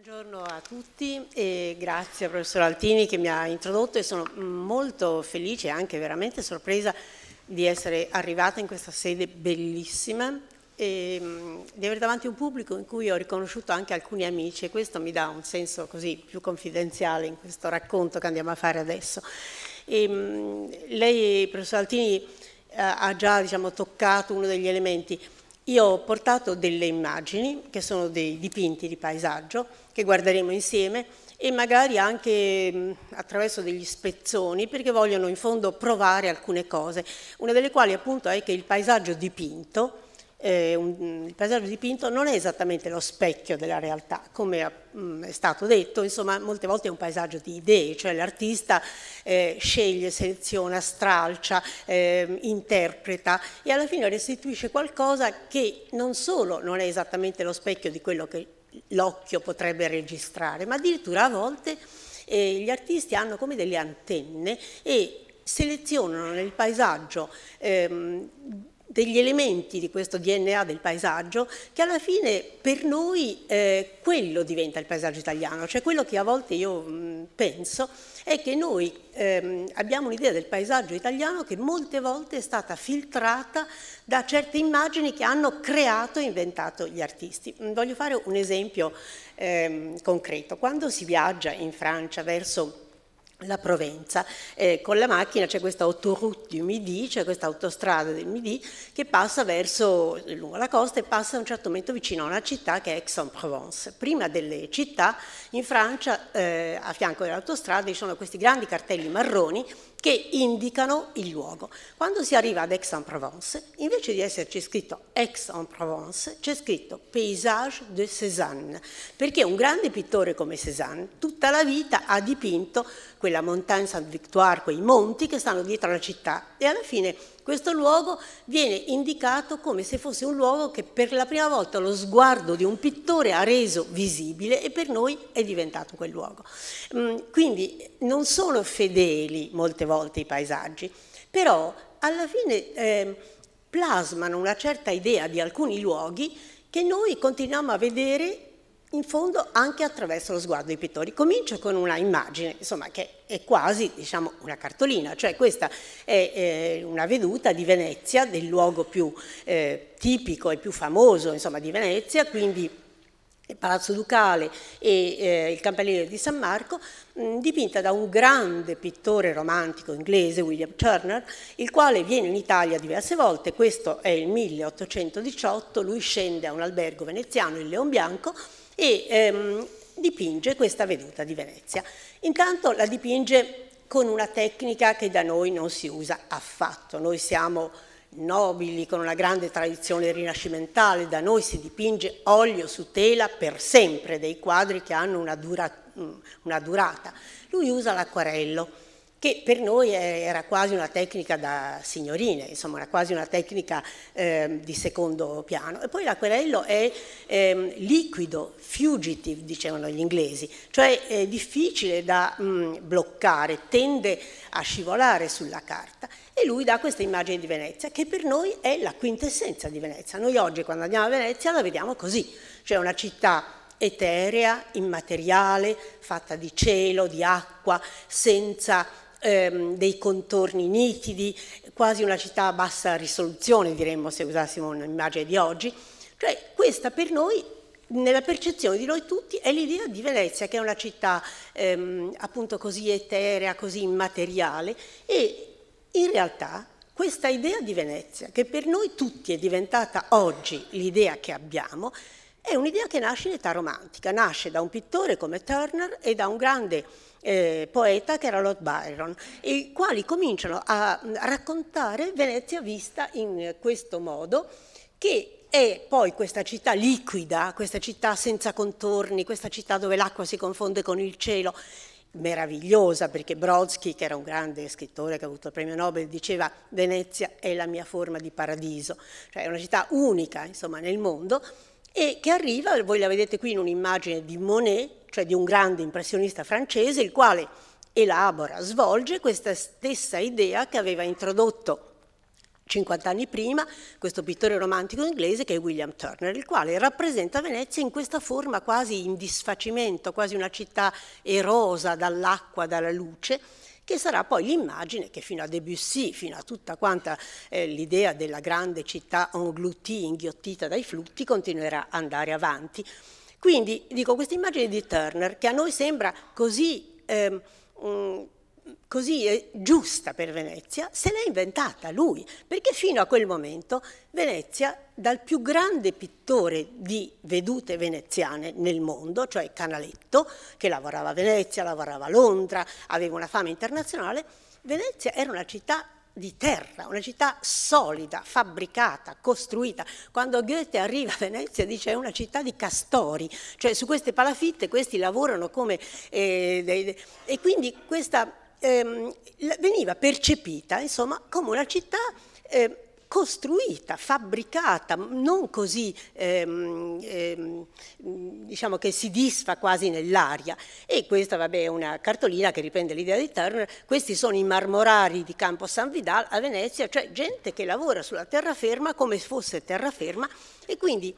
Buongiorno a tutti e grazie al professor Altini che mi ha introdotto e sono molto felice e anche veramente sorpresa di essere arrivata in questa sede bellissima e mm, di avere davanti un pubblico in cui ho riconosciuto anche alcuni amici e questo mi dà un senso così più confidenziale in questo racconto che andiamo a fare adesso. E mm, lei, professor Altini, eh, ha già diciamo, toccato uno degli elementi. Io ho portato delle immagini, che sono dei dipinti di paesaggio, che guarderemo insieme e magari anche mm, attraverso degli spezzoni, perché vogliono in fondo provare alcune cose, una delle quali appunto è che il paesaggio dipinto eh, un, il paesaggio dipinto non è esattamente lo specchio della realtà, come mh, mm, è stato detto, insomma molte volte è un paesaggio di idee, cioè l'artista eh, sceglie, seleziona, stralcia, eh, interpreta e alla fine restituisce qualcosa che non solo non è esattamente lo specchio di quello che l'occhio potrebbe registrare, ma addirittura a volte eh, gli artisti hanno come delle antenne e selezionano nel paesaggio ehm, degli elementi di questo DNA del paesaggio che alla fine per noi eh, quello diventa il paesaggio italiano, cioè quello che a volte io mh, mm, penso è che noi ehm, abbiamo un'idea del paesaggio italiano che molte volte è stata filtrata da certe immagini che hanno creato e inventato gli artisti. Mm, voglio fare un esempio ehm, concreto, quando si viaggia in Francia verso la Provenza. Eh, con la macchina c'è questa autoroute du Midi, cioè questa autostrada del Midi, che passa verso, lungo la costa e passa a un certo momento vicino a una città che è Aix-en-Provence. Prima delle città, in Francia, eh, a fianco dell'autostrada, ci sono questi grandi cartelli marroni che indicano il luogo. Quando si arriva ad Aix-en-Provence, invece di esserci scritto Aix-en-Provence, c'è scritto Paysage de Cézanne, perché un grande pittore come Cézanne tutta la vita ha dipinto quella Montagne Saint-Victoire, quei monti che stanno dietro la città e alla fine questo luogo viene indicato come se fosse un luogo che per la prima volta lo sguardo di un pittore ha reso visibile e per noi è diventato quel luogo. Mm, quindi non sono fedeli molte volte i paesaggi, però alla fine eh, plasmano una certa idea di alcuni luoghi che noi continuiamo a vedere in fondo anche attraverso lo sguardo dei pittori. Comincio con una immagine, insomma, che è quasi diciamo, una cartolina, cioè questa è eh, una veduta di Venezia, del luogo più eh, tipico e più famoso insomma, di Venezia, quindi il Palazzo Ducale e eh, il Campanile di San Marco, mh, mm, dipinta da un grande pittore romantico inglese, William Turner, il quale viene in Italia diverse volte, questo è il 1818, lui scende a un albergo veneziano, il Leon Bianco, e ehm, dipinge questa veduta di Venezia. Intanto la dipinge con una tecnica che da noi non si usa affatto, noi siamo nobili con una grande tradizione rinascimentale, da noi si dipinge olio su tela per sempre, dei quadri che hanno una, dura, una durata. Lui usa l'acquarello che per noi era quasi una tecnica da signorine, insomma era quasi una tecnica eh, di secondo piano. E poi l'acquerello è eh, liquido, fugitive dicevano gli inglesi, cioè è difficile da mh, mm, bloccare, tende a scivolare sulla carta e lui dà questa immagine di Venezia che per noi è la quintessenza di Venezia. Noi oggi quando andiamo a Venezia la vediamo così, cioè una città eterea, immateriale, fatta di cielo, di acqua, senza ehm, dei contorni nitidi, quasi una città a bassa risoluzione, diremmo se usassimo un'immagine di oggi. Cioè questa per noi, nella percezione di noi tutti, è l'idea di Venezia, che è una città ehm, appunto così eterea, così immateriale e in realtà questa idea di Venezia, che per noi tutti è diventata oggi l'idea che abbiamo, è un'idea che nasce in età romantica, nasce da un pittore come Turner e da un grande eh, poeta che era Lord Byron, i quali cominciano mm, a, raccontare Venezia vista in questo modo che è poi questa città liquida, questa città senza contorni, questa città dove l'acqua si confonde con il cielo, meravigliosa perché Brodsky, che era un grande scrittore che ha avuto il premio Nobel, diceva Venezia è la mia forma di paradiso, cioè è una città unica insomma, nel mondo e che arriva, voi la vedete qui in un'immagine di Monet, cioè di un grande impressionista francese, il quale elabora, svolge questa stessa idea che aveva introdotto 50 anni prima questo pittore romantico inglese che è William Turner, il quale rappresenta Venezia in questa forma quasi in disfacimento, quasi una città erosa dall'acqua, dalla luce, che sarà poi l'immagine che fino a Debussy, fino a tutta quanta eh, l'idea della grande città engloutie, inghiottita dai flutti, continuerà ad andare avanti. Quindi dico questa immagine di Turner che a noi sembra così... Eh, mh, mm, così eh, giusta per Venezia, se l'è inventata lui, perché fino a quel momento Venezia, dal più grande pittore di vedute veneziane nel mondo, cioè Canaletto, che lavorava a Venezia, lavorava a Londra, aveva una fama internazionale, Venezia era una città di terra, una città solida, fabbricata, costruita. Quando Goethe arriva a Venezia dice è una città di castori, cioè su queste palafitte questi lavorano come... Eh, dei, dei, e quindi questa ehm, veniva percepita insomma, come una città eh, costruita, fabbricata, non così ehm, ehm, diciamo che si disfa quasi nell'aria. E questa vabbè, è una cartolina che riprende l'idea di Turner, questi sono i marmorari di Campo San Vidal a Venezia, cioè gente che lavora sulla terraferma come fosse terraferma e quindi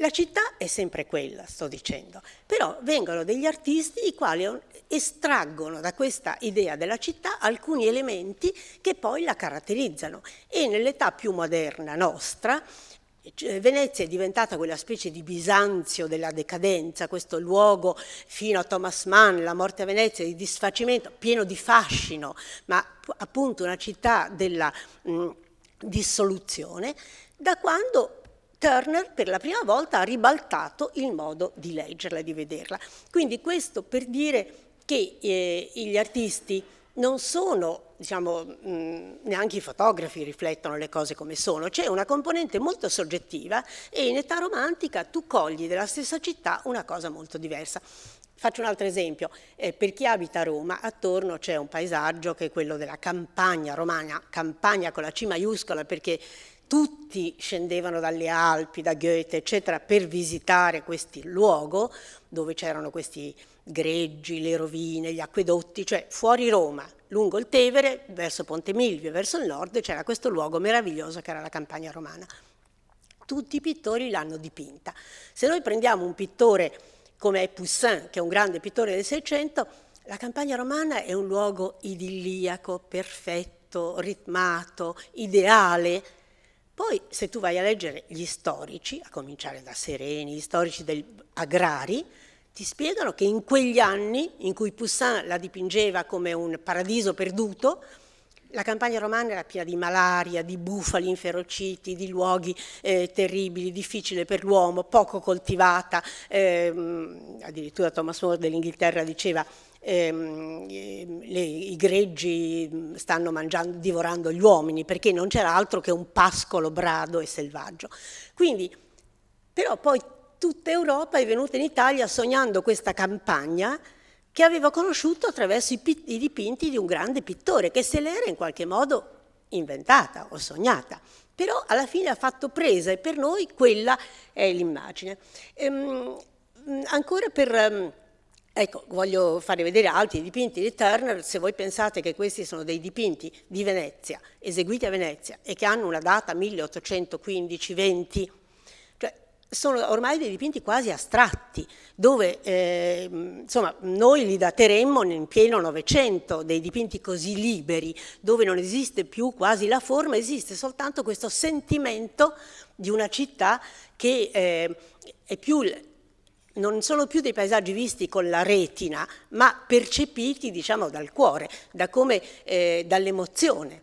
la città è sempre quella, sto dicendo, però vengono degli artisti i quali estraggono da questa idea della città alcuni elementi che poi la caratterizzano e nell'età più moderna nostra Venezia è diventata quella specie di Bisanzio della decadenza, questo luogo fino a Thomas Mann, la morte a Venezia, di disfacimento, pieno di fascino, ma appunto una città della mh, dissoluzione, da quando Turner per la prima volta ha ribaltato il modo di leggerla e di vederla. Quindi questo per dire che eh, gli artisti non sono, diciamo, mh, neanche i fotografi riflettono le cose come sono, c'è una componente molto soggettiva e in età romantica tu cogli della stessa città una cosa molto diversa. Faccio un altro esempio, eh, per chi abita a Roma attorno c'è un paesaggio che è quello della campagna romana, campagna con la C maiuscola perché tutti scendevano dalle Alpi, da Goethe, eccetera, per visitare questo luogo dove c'erano questi greggi, le rovine, gli acquedotti, cioè fuori Roma, lungo il Tevere, verso Ponte Milvio, verso il nord, c'era questo luogo meraviglioso che era la campagna romana. Tutti i pittori l'hanno dipinta. Se noi prendiamo un pittore come è Poussin, che è un grande pittore del Seicento, la campagna romana è un luogo idilliaco, perfetto, ritmato, ideale. Poi se tu vai a leggere gli storici, a cominciare da Sereni, gli storici del, agrari, ti spiegano che in quegli anni in cui Poussin la dipingeva come un paradiso perduto, la campagna romana era piena di malaria, di bufali inferociti, di luoghi eh, terribili, difficile per l'uomo, poco coltivata. Ehm, addirittura Thomas More dell'Inghilterra diceva ehm, eh, le, i greggi mm, stanno mangiando, divorando gli uomini perché non c'era altro che un pascolo brado e selvaggio. Quindi, però poi tutta Europa è venuta in Italia sognando questa campagna che aveva conosciuto attraverso i, i dipinti di un grande pittore che se l'era in qualche modo inventata o sognata però alla fine ha fatto presa e per noi quella è l'immagine. Ehm, ancora per... Ehm, ecco, voglio farvi vedere altri dipinti di Turner, se voi pensate che questi sono dei dipinti di Venezia, eseguiti a Venezia e che hanno una data 1815-20, sono ormai dei dipinti quasi astratti, dove eh, insomma, noi li dateremmo in pieno Novecento, dei dipinti così liberi, dove non esiste più quasi la forma, esiste soltanto questo sentimento di una città che eh, è più non sono più dei paesaggi visti con la retina, ma percepiti diciamo, dal cuore, da come, eh, dall'emozione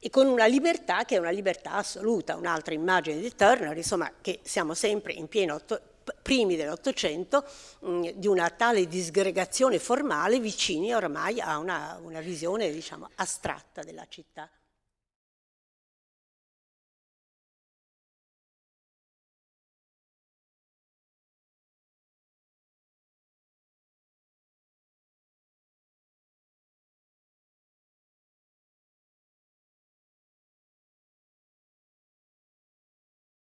e, con una libertà che è una libertà assoluta, un'altra immagine di Turner, insomma, che siamo sempre in pieno primi dell'Ottocento mm, di una tale disgregazione formale vicini ormai a una, una visione diciamo, astratta della città.